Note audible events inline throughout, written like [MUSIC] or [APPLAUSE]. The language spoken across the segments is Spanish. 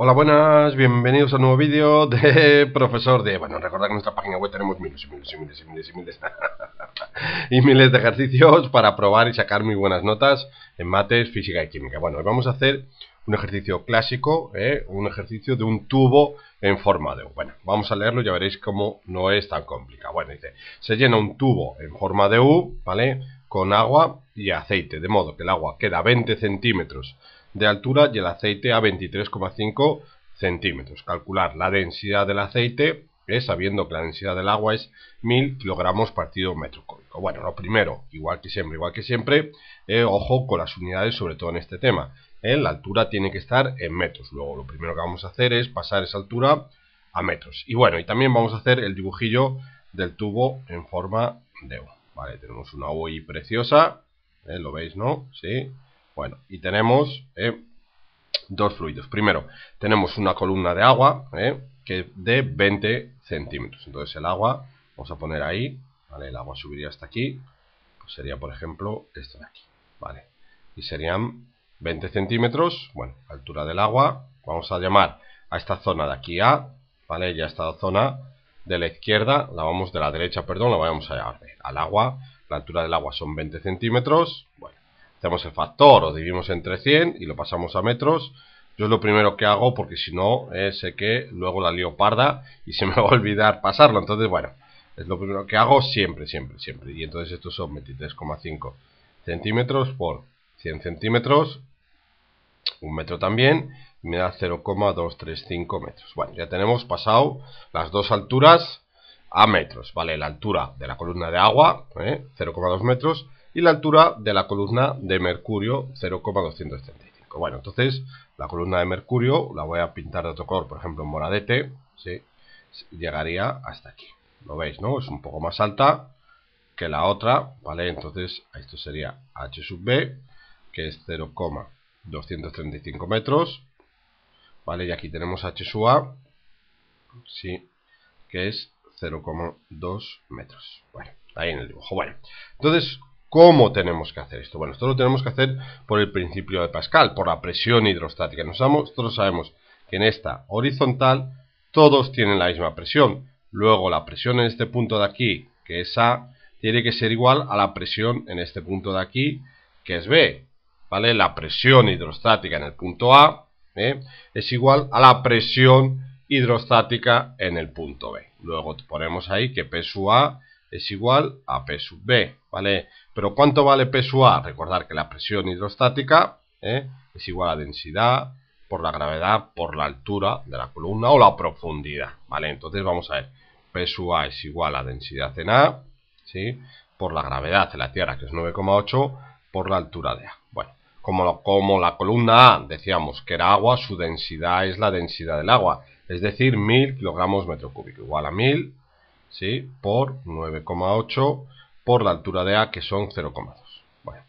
Hola, buenas, bienvenidos a un nuevo vídeo de [LAUGHS] Profesor de... Bueno, recordad que en nuestra página web tenemos miles y miles y miles y miles y miles, [LAUGHS] y miles de ejercicios para probar y sacar muy buenas notas en mates, física y química. Bueno, hoy vamos a hacer un ejercicio clásico, ¿eh? un ejercicio de un tubo en forma de U. Bueno, vamos a leerlo y ya veréis cómo no es tan complicado. Bueno, dice, se llena un tubo en forma de U, ¿vale? Con agua y aceite, de modo que el agua queda 20 centímetros de altura y el aceite a 23,5 centímetros. Calcular la densidad del aceite eh, sabiendo que la densidad del agua es 1000 kilogramos partido metro cúbico. Bueno, lo primero, igual que siempre, igual que siempre, eh, ojo con las unidades, sobre todo en este tema. Eh, la altura tiene que estar en metros. Luego, lo primero que vamos a hacer es pasar esa altura a metros. Y bueno, y también vamos a hacer el dibujillo del tubo en forma de U. Vale, tenemos una U preciosa. ¿Lo veis, no? Sí. Bueno, y tenemos eh, dos fluidos. Primero, tenemos una columna de agua eh, que de 20 centímetros. Entonces el agua, vamos a poner ahí, ¿vale? El agua subiría hasta aquí. Pues sería, por ejemplo, esto de aquí, ¿vale? Y serían 20 centímetros, bueno, altura del agua. Vamos a llamar a esta zona de aquí A, ¿vale? Y a esta zona de la izquierda, la vamos de la derecha, perdón, la vamos a llamar al agua. La altura del agua son 20 centímetros, bueno, Hacemos el factor, o dividimos entre 100 y lo pasamos a metros. Yo es lo primero que hago porque si no, eh, sé que luego la lío parda y se me va a olvidar pasarlo. Entonces, bueno, es lo primero que hago siempre, siempre, siempre. Y entonces estos son 23,5 centímetros por 100 centímetros, un metro también, me da 0,235 metros. Bueno, ya tenemos pasado las dos alturas a metros, ¿vale? La altura de la columna de agua, 0,2 ¿eh? metros, y la altura de la columna de mercurio 0,235. Bueno, entonces la columna de mercurio la voy a pintar de otro color, por ejemplo en moradete, ¿sí? llegaría hasta aquí. Lo veis, ¿no? Es un poco más alta que la otra, ¿vale? Entonces esto sería h sub b, que es 0,235 metros, ¿vale? Y aquí tenemos h sub a, ¿sí? Que es 0,2 metros. Bueno, ahí en el dibujo. Bueno, entonces ¿Cómo tenemos que hacer esto? Bueno, esto lo tenemos que hacer por el principio de Pascal, por la presión hidrostática. Nosotros sabemos que en esta horizontal todos tienen la misma presión. Luego la presión en este punto de aquí, que es A, tiene que ser igual a la presión en este punto de aquí, que es B. ¿Vale? La presión hidrostática en el punto A ¿eh? es igual a la presión hidrostática en el punto B. Luego ponemos ahí que P sub A es igual a P sub B, ¿vale? Pero ¿cuánto vale P sub A? Recordar que la presión hidrostática ¿eh? es igual a densidad por la gravedad, por la altura de la columna o la profundidad, ¿vale? Entonces vamos a ver, P sub A es igual a densidad en A, ¿sí? Por la gravedad de la Tierra, que es 9,8, por la altura de A. Bueno, como, como la columna A decíamos que era agua, su densidad es la densidad del agua, es decir, 1000 kilogramos metro cúbico, igual a 1000 ¿sí? Por 9,8 por la altura de A, que son 0,2. Bueno,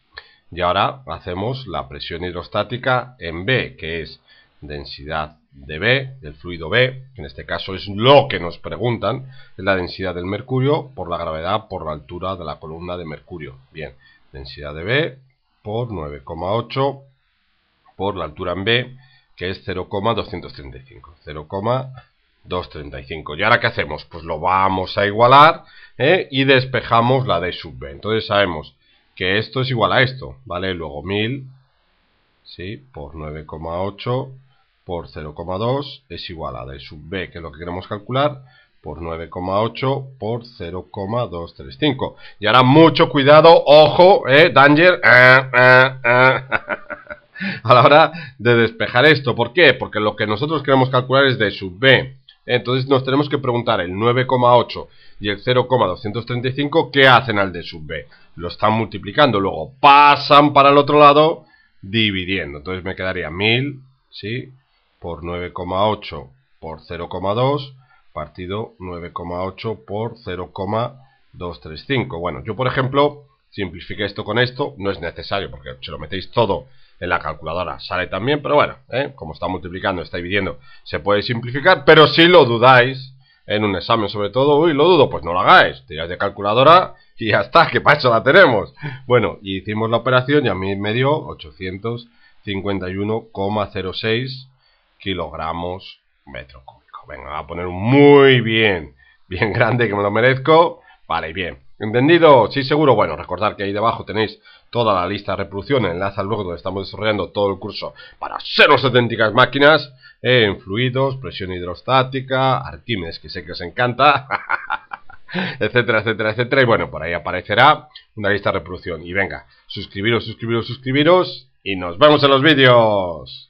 y ahora hacemos la presión hidrostática en B, que es densidad de B, del fluido B, en este caso es lo que nos preguntan, es la densidad del mercurio por la gravedad por la altura de la columna de mercurio. Bien, densidad de B por 9,8 por la altura en B, que es 0,235. 0,235. 2,35. ¿Y ahora qué hacemos? Pues lo vamos a igualar ¿eh? y despejamos la de sub B. Entonces sabemos que esto es igual a esto, ¿vale? Luego 1000, ¿sí? Por 9,8 por 0,2 es igual a de sub B, que es lo que queremos calcular, por 9,8 por 0,235. Y ahora mucho cuidado, ojo, ¿eh? Danger. Eh, [LAUGHS] a la hora de despejar esto. ¿Por qué? Porque lo que nosotros queremos calcular es de sub B. Entonces nos tenemos que preguntar el 9,8 y el 0,235, ¿qué hacen al de sub B? Lo están multiplicando, luego pasan para el otro lado dividiendo. Entonces me quedaría 1000, ¿sí? Por 9,8 por 0,2 partido 9,8 por 0,235. Bueno, yo por ejemplo simplifique esto con esto, no es necesario porque se lo metéis todo en la calculadora, sale también, pero bueno, ¿eh? como está multiplicando, está dividiendo, se puede simplificar, pero si lo dudáis, en un examen sobre todo, uy, lo dudo, pues no lo hagáis, tiráis de calculadora y ya está, que para eso la tenemos. Bueno, y hicimos la operación y a mí me dio 851,06 kilogramos metro cúbico. Venga, voy a poner un muy bien, bien grande que me lo merezco, vale, bien. ¿Entendido? Sí, seguro. Bueno, recordad que ahí debajo tenéis toda la lista de reproducción, enlaza al blog donde estamos desarrollando todo el curso para seros auténticas máquinas eh, en fluidos, presión hidrostática, Arquímedes, que sé que os encanta, [LAUGHS] etcétera, etcétera, etcétera. Y bueno, por ahí aparecerá una lista de reproducción. Y venga, suscribiros, suscribiros, suscribiros y nos vemos en los vídeos.